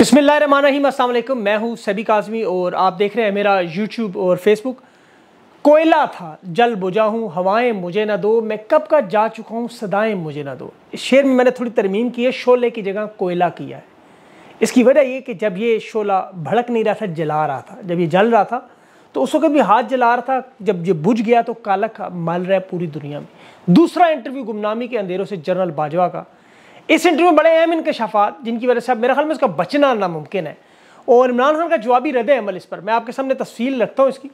बिसमीम अल्लाम मैं हूँ सभी काजमी और आप देख रहे हैं मेरा यूट्यूब और फेसबुक कोयला था जल बुझा हूँ हवाएं मुझे ना दो मैं कब का जा चुका हूँ सदाएं मुझे ना दो इस शेर में मैंने थोड़ी तरमीम की है शोले की जगह कोयला किया है इसकी वजह ये कि जब ये शोला भड़क नहीं रहा था जला रहा था जब ये जल रहा था तो उस वक्त भी हाथ जला रहा था जब ये बुझ गया तो कालक मल रहा है पूरी दुनिया में दूसरा इंटरव्यू गुमनामी के अंधेरों से जनरल बाजवा का इस इंटरव्यू में बड़े अहम इनकशाफात जिनकी वजह से अब मेरे ख्याल में इसका बचना नामुमकिन है और इमरान खान का जवाबी रद अमल इस पर मैं आपके सामने तफसील रखता हूँ इसकी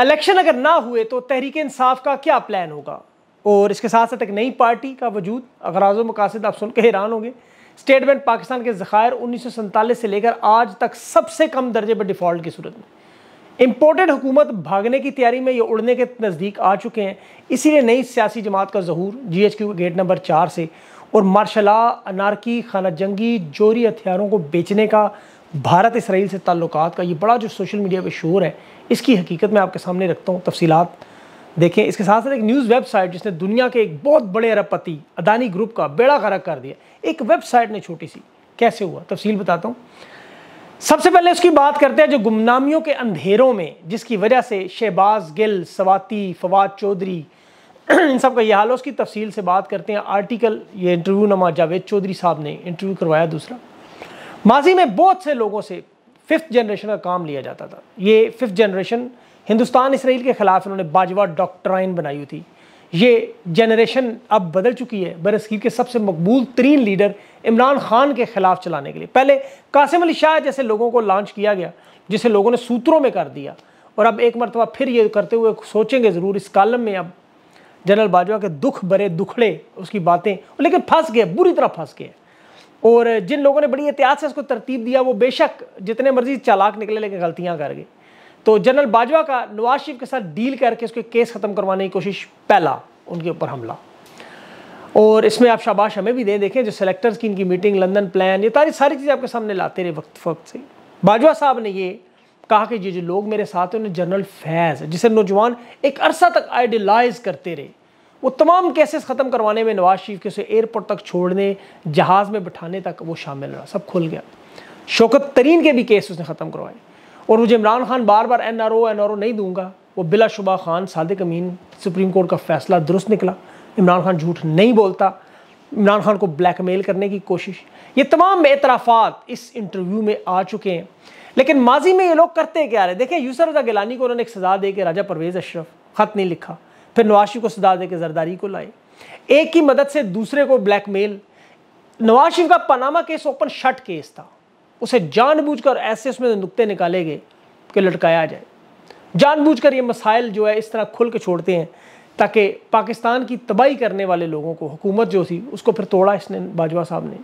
इलेक्शन अगर ना हुए तो तहरीक इंसाफ का क्या प्लान होगा और इसके साथ साथ एक नई पार्टी का वजूद अगराज मकासद आप सुनकर हैरान होंगे स्टेट बैंक पाकिस्तान के ज़खायर उन्नीस से लेकर आज तक सबसे कम दर्जे पर डिफ़ॉल्ट की सूरत में इम्पोर्टेड हुकूमत भागने की तैयारी में ये उड़ने के नज़दीक आ चुके हैं इसीलिए नई सियासी जमात का जहूर G H Q gate number चार से और ला अनारकी खाना जंगी जोरी हथियारों को बेचने का भारत इसराइल से ताल्लुक का ये बड़ा जो सोशल मीडिया पर शोर है इसकी हकीकत मैं आपके सामने रखता हूँ तफसीत देखें इसके साथ साथ एक न्यूज़ वेबसाइट जिसने दुनिया के एक बहुत बड़े अरबपति अदानी ग्रुप का बेड़ा गरक कर दिया एक वेबसाइट ने छोटी सी कैसे हुआ तफसील बताता हूँ सबसे पहले उसकी बात करते हैं जो गुमनामियों के अंधेरों में जिसकी वजह से शहबाज गिल सवाती फवाद चौधरी इन सब का ये हाल है उसकी तफसील से बात करते हैं आर्टिकल ये इंटरव्यू नमा जावेद चौधरी साहब ने इंटरव्यू करवाया दूसरा माजी में बहुत से लोगों से फिफ्थ जनरेशन का काम लिया जाता था ये फिफ्थ जनरेशन हिंदुस्तान इसराइल के ख़िलाफ़ इन्होंने बाजवा डॉक्ट्राइन बनाई हुई थी ये जनरेशन अब बदल चुकी है बरसगीर के सबसे मकबूल तरीन लीडर इमरान खान के ख़िलाफ़ चलाने के लिए पहले कासिम अली शाह जैसे लोगों को लॉन्च किया गया जिसे लोगों ने सूत्रों में कर दिया और अब एक मरतबा फिर ये करते हुए सोचेंगे ज़रूर इस कॉलम में अब जनरल बाजवा के दुख भरे दुखड़े उसकी बातें लेकिन फंस गए बुरी तरह फंस गए और जिन लोगों ने बड़ी एहतियात से उसको तरतीब दिया वो बेशक जितने मर्जी चालाक निकले लेकिन गलतियाँ कर गए तो जनरल बाजवा का नवाज शरीफ के साथ डील करके उसके केस ख़त्म करवाने की कोशिश पहला उनके ऊपर हमला और इसमें आप शाबाश हमें भी दें देखें जो सेलेक्टर्स की इनकी मीटिंग लंदन प्लान ये तारी सारी चीज़ें आपके सामने लाते रहे वक्त वक्त से बाजवा साहब ने ये कहा कि ये जो लोग मेरे साथ हैं उन्हें जनरल फैज़ जिसे नौजवान एक अरसा तक आइडियलाइज करते रहे वो तमाम केसेस ख़त्म करवाने में नवाज शरीफ के उसे एयरपोर्ट तक छोड़ने जहाज़ में बिठाने तक वो शामिल रहा सब खुल गया शौकत तरीन के भी केस उसने ख़त्म करवाए और मुझे इमरान खान बार बार N R O N R O नहीं दूंगा वो बिलाशुबा खान सादिक अमीन सुप्रीम कोर्ट का फैसला दुरुस्त निकला इमरान खान झूठ नहीं बोलता इमरान खान को ब्लैक मेल करने की कोशिश ये तमाम एतराफ़ात इस इंटरव्यू में आ चुके हैं लेकिन माजी में ये लोग करते क्या रहे देखिए यूसर रजा गिलानी को उन्होंने एक सज़ा दे के राजा परवेज़ अशरफ ख़त नहीं लिखा फिर नवाज को सजा दे के जरदारी को लाए एक की मदद से दूसरे को ब्लैकमेल नवाज शरीफ का Panama case open shut case था उसे जानबूझकर ऐसे उसमें नुकते निकाले गए कि लटकाया जाए जानबूझकर ये मसाइल जो है इस तरह खुल के छोड़ते हैं ताकि पाकिस्तान की तबाही करने वाले लोगों को हुकूमत जो थी उसको फिर तोड़ा इसने बाजवा साहब ने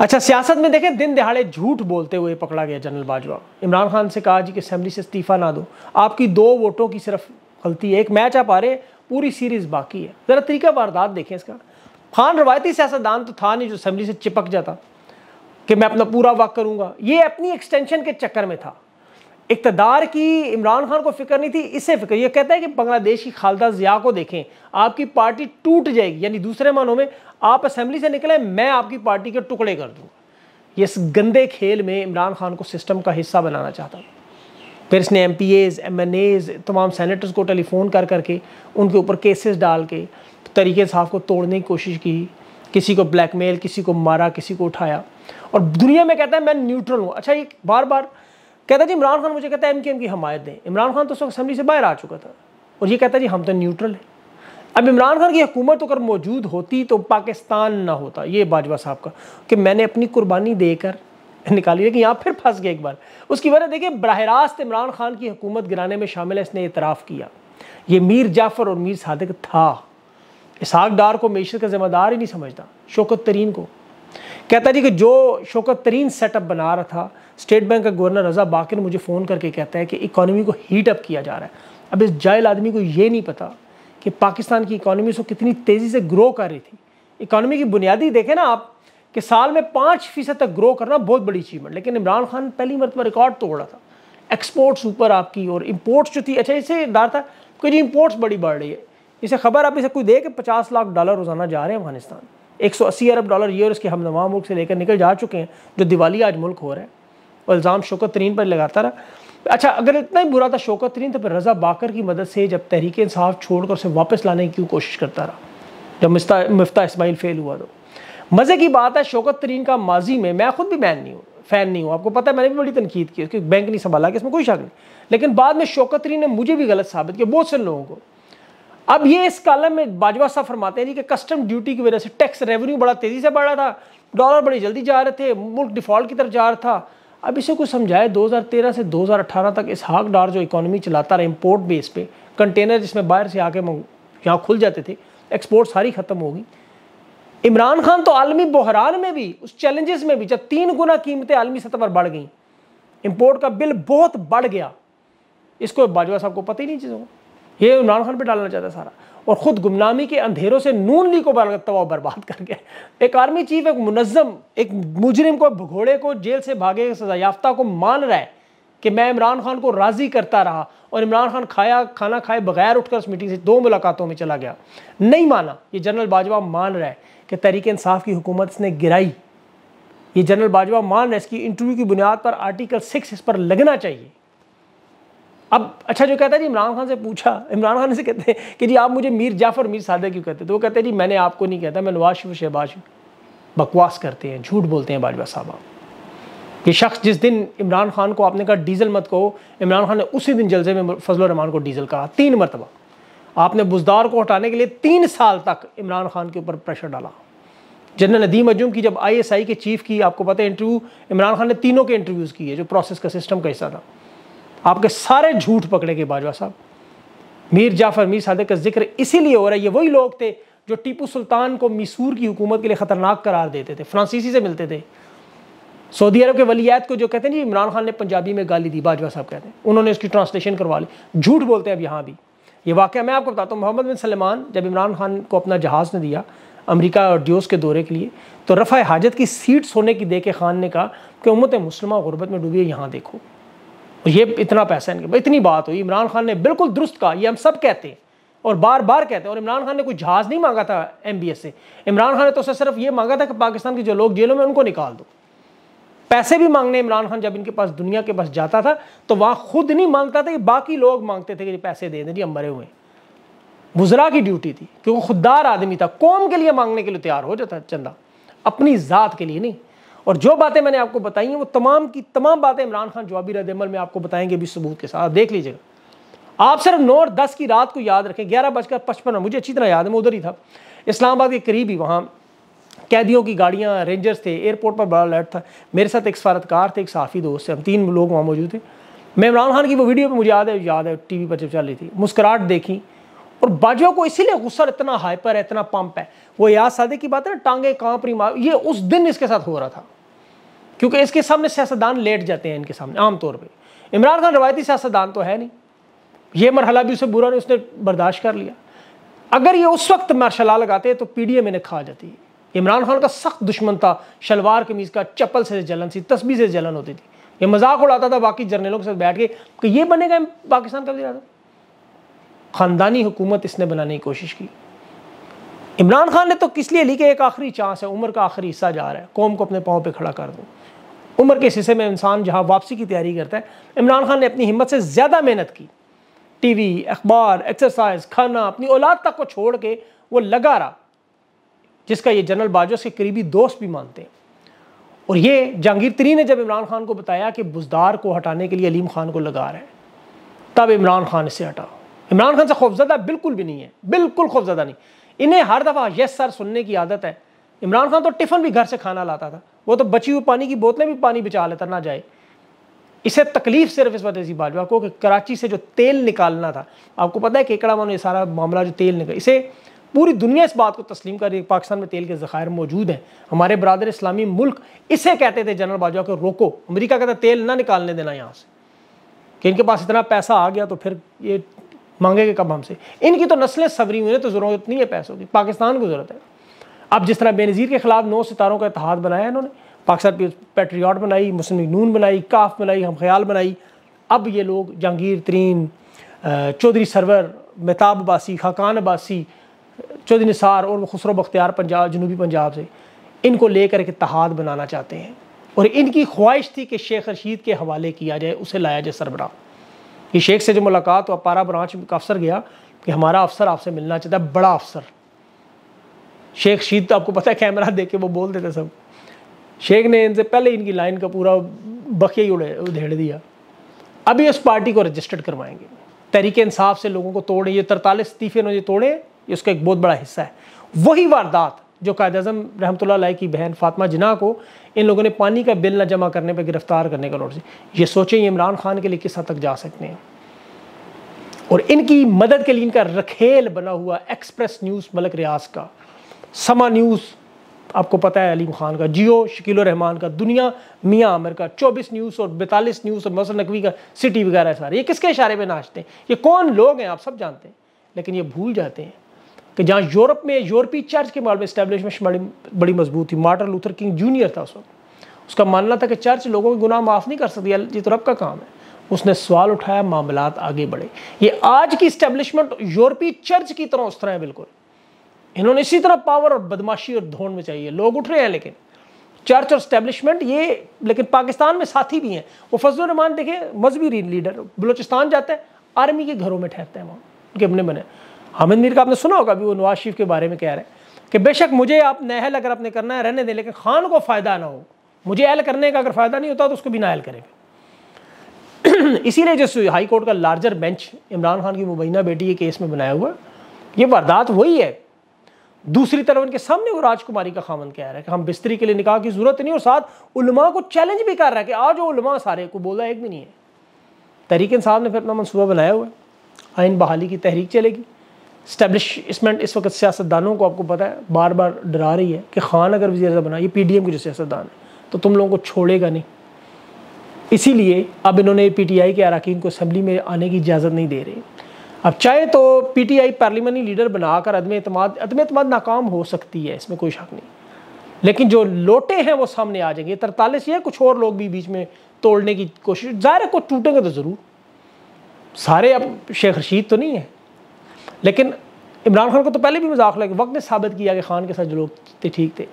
अच्छा सियासत में देखें दिन दिहाड़े झूठ बोलते हुए पकड़ा गया जनरल बाजवा इमरान खान से कहा जी कि असम्बली से इस्तीफ़ा ना दो आपकी दो वोटों की सिर्फ गलती है एक मैच आप रहे पूरी सीरीज बाकी है ज़रा तरीका वारदात देखें इसका खान रवायती सियासतदान तो था नहीं जो असम्बली से चिपक जाता कि मैं अपना पूरा वक्त करूँगा ये अपनी एक्सटेंशन के चक्कर में था इकतदार की इमरान खान को फिक्र नहीं थी इससे फिक्र ये कहता है कि बांग्लादेश की खालदा जिया को देखें आपकी पार्टी टूट जाएगी यानी दूसरे मानों में आप असम्बली से निकले मैं आपकी पार्टी के टुकड़े कर दूँगा इस गंदे खेल में इमरान खान को सिस्टम का हिस्सा बनाना चाहता था फिर इसने MPs MNAs तमाम सैनिटर्स को टेलीफोन कर करके उनके ऊपर केसेस डाल के तरीके साहब को तोड़ने की कोशिश की किसी को ब्लैकमेल किसी को मारा किसी को उठाया और दुनिया में कहता है मैं न्यूट्रल हूँ अच्छा ये बार बार कहता जी इमरान खान मुझे कहता है एम की एम की हमायत दें इमरान खान तो उस असम्बली से बाहर आ चुका था और ये कहता जी हम तो न्यूट्रल हैं अब इमरान खान की हुकूमत अगर मौजूद होती तो पाकिस्तान ना होता ये बाजवा साहब का कि मैंने अपनी कुर्बानी देकर निकाली लेकिन यहाँ फिर फंस गए एक बार उसकी वजह देखिए बरह रास्त इमरान खान की हुकूमत गिराने में शामिल है इसने इतराफ़ किया ये मीर जाफ़र और मीर सादक था इसहाक डार को मीशत का जिम्मेदार ही नहीं समझता शोकत तरीन को कहता जी कि जो शोकत तरीन सेटअप बना रहा था स्टेट बैंक का गवर्नर रजा बाकिर मुझे फ़ोन करके कहता है कि इकानमी को हीटअप किया जा रहा है अब इस जायल आदमी को ये नहीं पता कि पाकिस्तान की इकानमी उसको कितनी तेज़ी से ग्रो कर रही थी इकानमी की बुनियादी देखें ना आप कि साल में पाँच फीसद तक ग्रो करना बहुत बड़ी अचीवमेंट लेकिन इमरान खान पहली मरतबा रिकॉर्ड तोड़ रहा था एक्सपोर्ट्स ऊपर आपकी और इम्पोर्ट्स जो थी अच्छा इसे डर था क्योंकि जी इम्पोर्ट्स बड़ी बढ़ रही है इसे खबर आप इसे कोई दे कि पचास लाख डॉलर रोज़ाना जा रहे हैं अफगानिस्तान एक सौ अस्सी अरब डॉलर ये और इसके हम नवा मुल्क से लेकर निकल जा चुके हैं जो दिवाली आज मुल्क हो रहा है और इल्ज़ाम शोकत तरीन पर लगाता रहा अच्छा अगर इतना ही बुरा था शोकत तरीन तो फिर रज़ा बाकर की मदद से जब तहरीक इंसाफ छोड़कर उसे वापस लाने की क्यों कोशिश करता रहा जब मिफ्ता इसमाइल फेल हुआ तो मज़े की बात है शौकत तरीन का माजी में मैं खुद भी बैन नहीं हूँ फ़ैन नहीं हूँ आपको पता है मैंने भी बड़ी तनकीद की उसकी बैंक नहीं संभाला कि इसमें कोई शक नहीं लेकिन बाद में शौकत तरीन ने मुझे भी गलत साबित किया बहुत से लोगों को अब ये इस कालम में बाजवा साहब फरमाते हैं जी कि कस्टम ड्यूटी की वजह से टैक्स रेवेन्यू बड़ा तेज़ी से बढ़ रहा था डॉलर बड़ी जल्दी जा रहे थे मुल्क डिफ़ॉल्ट की तरफ जा रहा था अब इसे कुछ समझाए 2013 से 2018 तक इस हाक डार जो इकोनॉमी चलाता रहा इम्पोर्ट बेस पे कंटेनर जिसमें बाहर से आके यहाँ खुल जाते थे एक्सपोर्ट सारी ख़त्म होगी इमरान खान तो आलमी बहरान में भी उस चैलेंजेस में भी जब तीन गुना कीमतें आलमी सतह पर बढ़ गई इम्पोर्ट का बिल बहुत बढ़ गया इसको बाजवा साहब को पता ही नहीं चीज़ों को ये इमरान खान पे डालना चाहता सारा और ख़ुद गुमनामी के अंधेरों से नून ली को तबाह बर्बाद कर गया एक आर्मी चीफ एक मुनज़म एक मुजरिम को भगोड़े को जेल से भागे सजायाफ्ता को मान रहा है कि मैं इमरान खान को राज़ी करता रहा और इमरान खान खाया खाना खाए बगैर उठकर उस मीटिंग से दो मुलाकातों में चला गया नहीं माना ये जनरल बाजवा मान रहा है कि तहरीक इंसाफ की हुकूमत ने गिराई ये जनरल बाजवा मान रहा है इसकी इंटरव्यू की बुनियाद पर आर्टिकल सिक्स इस पर लगना चाहिए अब अच्छा जो कहता है जी इमरान खान से पूछा इमरान खान से कहते हैं कि जी आप मुझे मीर जाफर मीर सादे क्यों कहते तो वो कहते हैं जी मैंने आपको नहीं कहता मैं नवाज शहबाज बकवास करते हैं झूठ बोलते हैं बाजवा साहब आप ये शख्स जिस दिन इमरान खान को आपने कहा डीजल मत कहो इमरान खान ने उसी दिन जलसे में फजल रहमान को डीजल कहा तीन मरतबा आपने बुजदार को हटाने के लिए तीन साल तक इमरान खान के ऊपर प्रेशर डाला जनरल नदीम अजूम की जब आईएसआई के चीफ की आपको पता है इंटरव्यू इमरान खान ने तीनों के इंटरव्यूज़ किए जो प्रोसेस का सिस्टम का हिस्सा था आपके सारे झूठ पकड़े गए बाजवा साहब मीर जाफर मीर सादक का जिक्र इसीलिए हो रहा है ये वही लोग थे जो टीपू सुल्तान को मीसूर की हुकूमत के लिए ख़तरनाक करार देते थे फ्रांसीसी से मिलते थे सऊदी अरब के वलीत को जो कहते हैं ना इमरान खान ने पंजाबी में गाली दी बाजवा साहब कहते हैं उन्होंने उसकी ट्रांसलेशन करवा ली झूठ बोलते हैं अब यहाँ भी ये वाक़ मैं आपको बताता हूँ मोहम्मद बिन सलमान जब इमरान खान को अपना जहाज़ ने दिया अमेरिका और ड्यूस के दौरे के लिए तो रफ़ा हाजत की सीट्स होने की देखे खान ने कहा कि उमत मुसलमा गुरबत में डूबी यहाँ देखो और ये इतना पैसा इनके इतनी बात हुई इमरान खान ने बिल्कुल दुरुस्त कहा यह हम सब कहते हैं और बार बार कहते हैं और इमरान खान ने कोई जहाज़ नहीं मांगा था एम से इमरान खान ने तो उसे सिर्फ ये मांगा था कि पाकिस्तान के जो लोग जेलों में उनको निकाल दो पैसे भी मांगने इमरान खान जब इनके पास दुनिया के पास जाता था तो वहाँ खुद नहीं मांगता था ये बाकी लोग मांगते थे कि पैसे दे दें जी हम मरे हुए बुजरा की ड्यूटी थी क्योंकि खुददार आदमी था कौम के लिए मांगने के लिए तैयार हो जाता चंदा अपनी ज़ात के लिए नहीं और जो बातें मैंने आपको बताई हैं वो तमाम की तमाम बातें इमरान खान जवाबी रदमल में आपको बताएंगे भी सबूत के साथ देख लीजिएगा आप सिर्फ नौ और दस की रात को याद रखें ग्यारह बजकर पचपन मुझे अच्छी तरह याद है मैं उधर ही था इस्लामाबाद के करीब ही वहाँ कैदियों की गाड़ियाँ रेंजर्स थे एयरपोर्ट पर बड़ा अलर्ट था मेरे साथ एक सफारतकार थे एक साफ़ी दोस्त थे हम तीन लोग वहाँ मौजूद थे मैं इमरान खान की वो वीडियो पर मुझे याद है याद है टी वी पर जब चल रही थी मुस्कुराहट देखी और बाजवा को इसीलिए गुस्सा इतना हाइपर है इतना पंप है वो याद सादे की बात है ना टांगे कांप रही मार ये उस दिन इसके साथ हो रहा था क्योंकि इसके सामने सियासतदान लेट जाते हैं इनके सामने आमतौर पर इमरान खान रवायती सियासतदान तो है नहीं ये मरहला भी उसे बुरा नहीं उसने बर्दाश्त कर लिया अगर ये उस वक्त मार्शल लगाते तो पी डी एम इन्हें खा जाती है इमरान खान का सख्त दुश्मन था शलवार कमीज़ का चप्पल से जलन सी तस्बी से जलन होती थी ये मजाक उड़ाता था बाकी जर्नलों के साथ बैठ के कि ये बनेगा पाकिस्तान का वजी ख़ानदानी हुकूमत इसने बनाने की कोशिश की इमरान खान ने तो किस लिए ली कि एक आखिरी चांस है उम्र का आखिरी हिस्सा जा रहा है कौम को अपने पाँव पर खड़ा कर दूँ उम्र के हिस्से में इंसान जहाँ वापसी की तैयारी करता है इमरान खान ने अपनी हिम्मत से ज़्यादा मेहनत की टी वी अखबार एक्सरसाइज खाना अपनी औलाद तक को छोड़ के वो लगा रहा जिसका ये जनरल बाजवा से करीबी दोस्त भी मानते हैं और ये जहांगीर तरी ने जब इमरान खान को बताया कि बुजदार को हटाने के लिए अलीम खान को लगा रहे हैं तब इमरान खान इसे हटा इमरान खान से खौफजदा बिल्कुल भी नहीं है बिल्कुल खौफजदा नहीं इन्हें हर दफ़ा यस सर सुनने की आदत है इमरान खान तो टिफ़न भी घर से खाना लाता था वो तो बची हुई पानी की बोतलें भी पानी बचा लेता ना जाए इसे तकलीफ सिर्फ इस वजह से बाजवा को कि कराची से जो तेल निकालना था आपको पता है केकड़ा मानो ये सारा मामला जो तेल निकल इसे पूरी दुनिया इस बात को तस्लीम कर रही है पाकिस्तान में तेल के ज़खायर मौजूद हैं हमारे बरदर इस्लामी मुल्क इसे कहते थे जनरल बाजवा को रोको अमेरिका कहता तेल ना निकालने देना यहाँ से कि इनके पास इतना पैसा आ गया तो फिर ये मांगेंगे कब हमसे इनकी तो नस्लें सवरी हुई हैं तो ज़रूरत नहीं है पैसों की पाकिस्तान को ज़रूरत है अब जिस तरह बेनज़ीर के ख़िलाफ़ नौ सितारों का इतिहाद बनाया इन्होंने पाकिस्तान पेट्रियाट बनाई मुस्लिम नून बनाई काफ बनाई हम ख्याल बनाई अब ये लोग जहांगीर तरीन चौधरी सरवर मेहताब अबासी खाकान अबासी चौधरी निसार और खुसरो बख्तियार पंजाब जनूबी पंजाब से इनको लेकर के तहाद बनाना चाहते हैं और इनकी ख्वाहिश थी कि शेख रशीद के हवाले किया जाए उसे लाया जाए सरबरा ये शेख से जो मुलाकात हुआ पारा ब्रांच का अफसर गया कि हमारा अफसर आपसे मिलना चाहता है बड़ा अफसर शेख रशीद तो आपको पता है कैमरा देख के वो बोल देते सब शेख ने इनसे पहले इनकी लाइन का पूरा बखिया ही उड़े उधेड़ दिया अभी उस पार्टी को रजिस्टर्ड करवाएंगे तरीके इंसाफ से लोगों को तोड़े ये तरतालीस इस्तीफे उन्होंने तोड़े ये उसका एक बहुत बड़ा हिस्सा है वही वारदात जो कायद अजम रहमत की बहन फातमा जिना को इन लोगों ने पानी का बिल न जमा करने पर गिरफ्तार करने का नोटिस ये सोचें इमरान खान के लिए किस हद तक जा सकते हैं और इनकी मदद के लिए इनका रखेल बना हुआ एक्सप्रेस न्यूज़ मलक रियाज का समा न्यूज़ आपको पता है अलीम खान का जियो शकील रहमान का दुनिया मियाँ आमिर का चौबीस न्यूज़ और बैतालीस न्यूज़ और मसल नकवी का सिटी वगैरह सारे ये किसके इशारे में नाचते हैं ये कौन लोग हैं आप सब जानते हैं लेकिन ये भूल जाते हैं कि जहाँ यूरोप में यूरोपीय चर्च के मामले में इस्टेब्लिशमेंट बड़ी बड़ी मजबूत थी मार्टर लूथर किंग जूनियर था उस वक्त उसका मानना था कि चर्च लोगों के गुनाह माफ़ नहीं कर सकती ये तो रब का काम है उसने सवाल उठाया मामला आगे बढ़े ये आज की इस्टेब्लिशमेंट यूरोपीय चर्च की तरह उस तरह है बिल्कुल इन्होंने इसी तरह पावर और बदमाशी और धोन में चाहिए लोग उठ रहे हैं लेकिन चर्च और स्टैब्लिशमेंट ये लेकिन पाकिस्तान में साथी भी हैं वो फजल रहमान देखे मजहबी लीडर बलोचिस्तान जाते हैं आर्मी के घरों में ठहरते हैं वहाँ उनके अपने बने हामिद मीर का आपने सुना होगा अभी वो नवाज शरीफ के बारे में कह रहे हैं कि बेशक मुझे आप नहल अगर आपने करना है रहने दें लेकिन खान को फ़ायदा ना हो मुझे एल करने का अगर फ़ायदा नहीं होता तो उसको भी ना एल करेंगे इसीलिए जिस हाई कोर्ट का लार्जर बेंच इमरान खान की मुबैना बेटी के केस में बनाया हुआ ये वारदात वही है दूसरी तरफ उनके सामने वो राजकुमारी का खामन कह रहा है कि हम बिस्तरी के लिए निकाह की जरूरत नहीं और साथ उलमा को चैलेंज भी कर रहा है कि आज वो उलमा सारे को बोला एक भी नहीं है तहरीक इंसाफ ने फिर अपना मनसूबा बनाया हुआ है आइन बहाली की तहरीक चलेगी स्टैब्लिशमेंट इस वक्त सियासतदानों को आपको पता है बार बार डरा रही है कि खान अगर वजी अजम बना ये पी डी एम के जो सियासतदान है तो तुम लोगों को छोड़ेगा नहीं इसीलिए अब इन्होंने पी टी आई के अरकान को असम्बली में आने की इजाज़त नहीं दे रही अब चाहे तो पी टी आई पार्लिमानी लीडर बनाकर अदम अतमाद अदम अतमाद नाकाम हो सकती है इसमें कोई शक नहीं लेकिन जो लोटे हैं वो सामने आ जाएंगे तरतालीस या कुछ और लोग भी बीच में तोड़ने की कोशिश ज़ाहिर है कुछ टूटेंगे तो ज़रूर सारे अब शेख रशीद तो नहीं है लेकिन इमरान खान को तो पहले भी मजाक लगे वक्त ने साबित किया कि खान के साथ जो लोग थे ठीक थे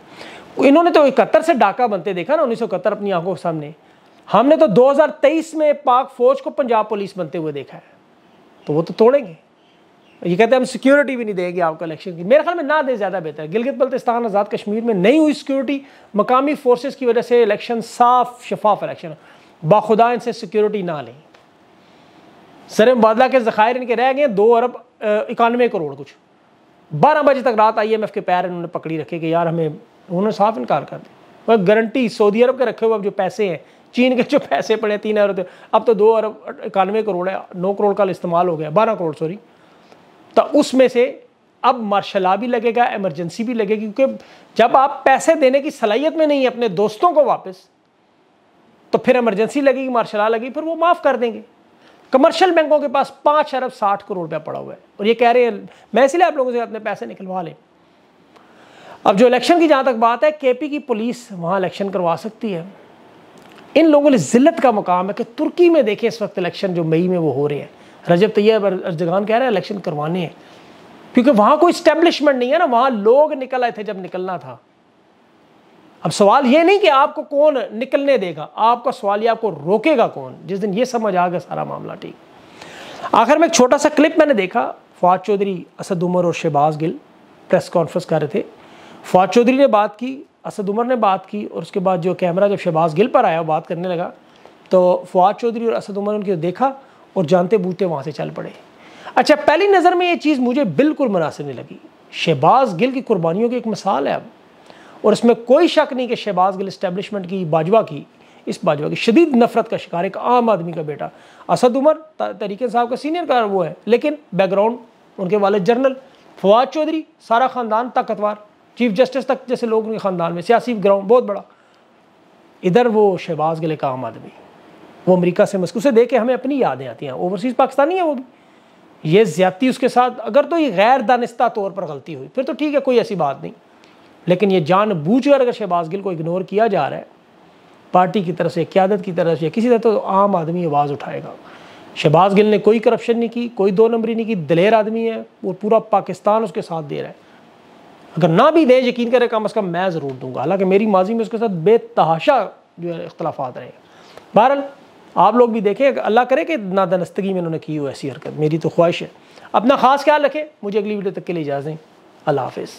इन्होंने तो इकहत्तर से डाका बनते देखा ना उन्नीस सौ इकहत्तर अपनी आंखों के सामने हमने तो 2023 में पाक फौज को पंजाब पुलिस बनते हुए देखा है तो वो तो तोड़ेंगे ये कहते हैं हम सिक्योरिटी भी नहीं देंगे आपको इलेक्शन की मेरे ख्याल में ना दे ज़्यादा बेहतर गिलगित बल्तिस्तान आज़ाद कश्मीर में नहीं हुई सिक्योरिटी मकामी फोर्सेस की वजह से इलेक्शन साफ शफाफ इलेक्शन बाखुदा इनसे सिक्योरिटी ना लें सर मुबादला के ज़खायर इनके रह गए दो अरब इक्यानवे करोड़ कुछ बारह बजे तक रात आई एम एफ के पैर इन्होंने पकड़ी रखे कि यार हमें उन्होंने साफ इनकार कर दिया वह गारंटी सऊदी अरब के रखे हुए अब जो पैसे हैं चीन के जो पैसे पड़े तीन अरब अब तो दो अरब इक्यानवे करोड़ है नौ करोड़ का इस्तेमाल हो गया बारह करोड़ सॉरी तो उसमें से अब मार्शला भी लगेगा एमरजेंसी भी लगेगी क्योंकि जब आप पैसे देने की सलाहियत में नहीं है अपने दोस्तों को वापस तो फिर एमरजेंसी लगेगी मार्शला लगेगी फिर वो माफ़ कर देंगे कमर्शियल बैंकों के पास पाँच अरब साठ करोड़ रुपया पड़ा हुआ है और ये कह रहे हैं मैं इसलिए आप लोगों से अपने पैसे निकलवा लें अब जो इलेक्शन की जहाँ तक बात है केपी की पुलिस वहाँ इलेक्शन करवा सकती है इन लोगों ने जिल्लत का मुकाम है कि तुर्की में देखें इस वक्त इलेक्शन जो मई में वो हो रहे हैं रजब तैयब अर्जगान कह रहे हैं इलेक्शन करवाने हैं क्योंकि वहाँ कोई स्टैब्लिशमेंट नहीं है ना वहाँ लोग निकल आए थे जब निकलना था अब सवाल ये नहीं कि आपको कौन निकलने देगा आपका सवाल ये आपको रोकेगा कौन जिस दिन ये समझ आ गया सारा मामला ठीक आखिर में एक छोटा सा क्लिप मैंने देखा फवाद चौधरी असद उमर और शहबाज गिल प्रेस कॉन्फ्रेंस कर रहे थे फवाद चौधरी ने बात की असद उमर ने बात की और उसके बाद जो कैमरा जब शहबाज गिल पर आया बात करने लगा तो फवाद चौधरी और असद उमर ने उनको देखा और जानते बूझते वहाँ से चल पड़े अच्छा पहली नज़र में ये चीज़ मुझे बिल्कुल मुनासिब नहीं लगी शहबाज गिल की कुर्बानियों की एक मिसाल है अब और इसमें कोई शक नहीं कि शहबाज गिल इस्टेबलिशमेंट की बाजवा की इस बाजवा की शदीद नफरत का शिकार एक आम आदमी का बेटा असद उमर तरीके साहब का सीनियर का वो है लेकिन बैकग्राउंड उनके वाले जनरल फवाद चौधरी सारा ख़ानदान ताकतवर चीफ जस्टिस तक जैसे लोग उनके ख़ानदान में सियासी ग्राउंड बहुत बड़ा इधर वो शहबाज गिल का आम आदमी वो अमरीका से मस्कू दे के हमें अपनी यादें आती हैं ओवरसीज़ पाकिस्तानी है वो भी ये ज्यादती उसके साथ अगर तो ये गैर दानिस्ता तौर पर गलती हुई फिर तो ठीक है कोई ऐसी बात नहीं लेकिन ये कर अगर शहबाज गिल को इग्नोर किया जा रहा है पार्टी की तरफ से क्यादत की तरफ से किसी तरह तो आम आदमी आवाज़ उठाएगा शहबाज गिल ने कोई करप्शन नहीं की कोई दो नंबरी नहीं की दलेर आदमी है वो पूरा पाकिस्तान उसके साथ दे रहा है अगर ना भी दें यकीन करें कम अज़ कम मैं ज़रूर दूंगा हालांकि मेरी माजी में उसके साथ बेतहाशा जो है इख्तलाफा रहे बहरहाल आप लोग भी देखें अल्लाह करे कि नादनस्तगी में उन्होंने की हो ऐसी हरकत मेरी तो ख्वाहिश है अपना ख़ास ख्याल रखें मुझे अगली वीडियो तक के लिए इजाज़त दें अल्लाह हाफिज़